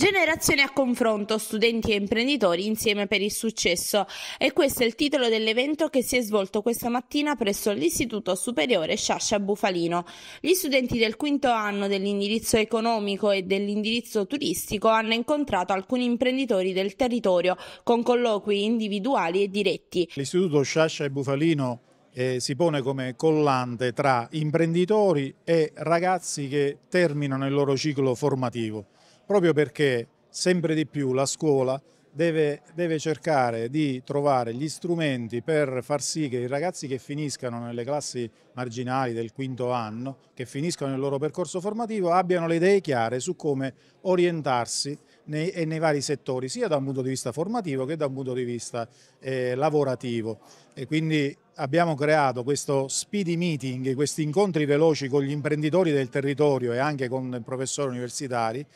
Generazione a confronto, studenti e imprenditori insieme per il successo. E questo è il titolo dell'evento che si è svolto questa mattina presso l'Istituto Superiore Sciascia Bufalino. Gli studenti del quinto anno dell'indirizzo economico e dell'indirizzo turistico hanno incontrato alcuni imprenditori del territorio con colloqui individuali e diretti. L'Istituto Sciascia e Bufalino eh, si pone come collante tra imprenditori e ragazzi che terminano il loro ciclo formativo proprio perché sempre di più la scuola deve, deve cercare di trovare gli strumenti per far sì che i ragazzi che finiscano nelle classi marginali del quinto anno, che finiscono il loro percorso formativo, abbiano le idee chiare su come orientarsi nei, e nei vari settori, sia da un punto di vista formativo che da un punto di vista eh, lavorativo. E quindi abbiamo creato questo speedy meeting, questi incontri veloci con gli imprenditori del territorio e anche con professori universitari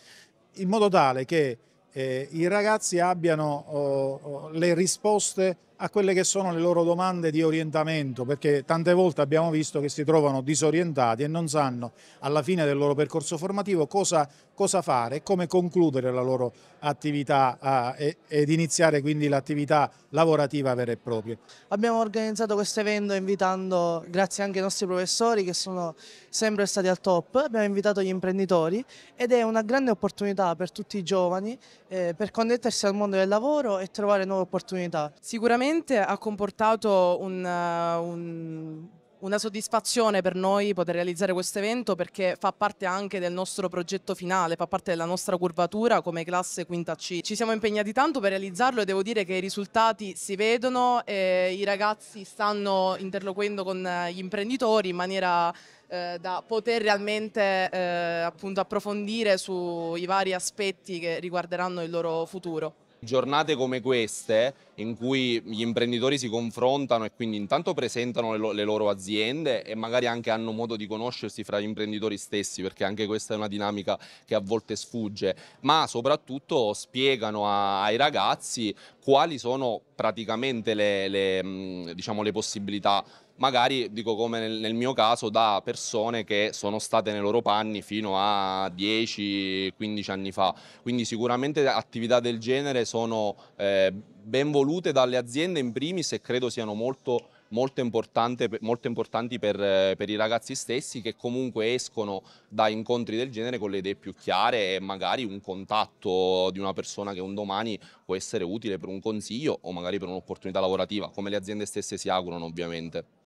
in modo tale che eh, i ragazzi abbiano oh, oh le risposte a quelle che sono le loro domande di orientamento, perché tante volte abbiamo visto che si trovano disorientati e non sanno alla fine del loro percorso formativo cosa, cosa fare e come concludere la loro attività eh, ed iniziare quindi l'attività lavorativa vera e propria. Abbiamo organizzato questo evento invitando, grazie anche ai nostri professori che sono sempre stati al top, abbiamo invitato gli imprenditori ed è una grande opportunità per tutti i giovani eh, per connettersi al mondo del lavoro e trovare nuove opportunità. Sicuramente sicuramente ha comportato un, uh, un, una soddisfazione per noi poter realizzare questo evento perché fa parte anche del nostro progetto finale, fa parte della nostra curvatura come classe quinta C. Ci siamo impegnati tanto per realizzarlo e devo dire che i risultati si vedono, e i ragazzi stanno interloquendo con eh, gli imprenditori in maniera eh, da poter realmente eh, approfondire sui vari aspetti che riguarderanno il loro futuro giornate come queste in cui gli imprenditori si confrontano e quindi intanto presentano le, lo le, loro aziende e magari anche hanno modo di conoscersi fra gli imprenditori stessi perché anche questa è una dinamica che a volte sfugge, ma soprattutto spiegano ai ragazzi quali sono praticamente le, le, diciamo, le possibilità magari, dico come nel, nel, mio caso, da persone che sono state nei loro panni fino a 10-15 anni fa. Quindi sicuramente attività del genere sono eh, ben volute dalle aziende in primis e credo siano molto... Molto, molto, importanti per, per, i ragazzi stessi che comunque escono da incontri del genere con le idee più chiare e magari un contatto di una persona che un domani può essere utile per un consiglio o magari per un'opportunità lavorativa, come le aziende stesse si augurano ovviamente.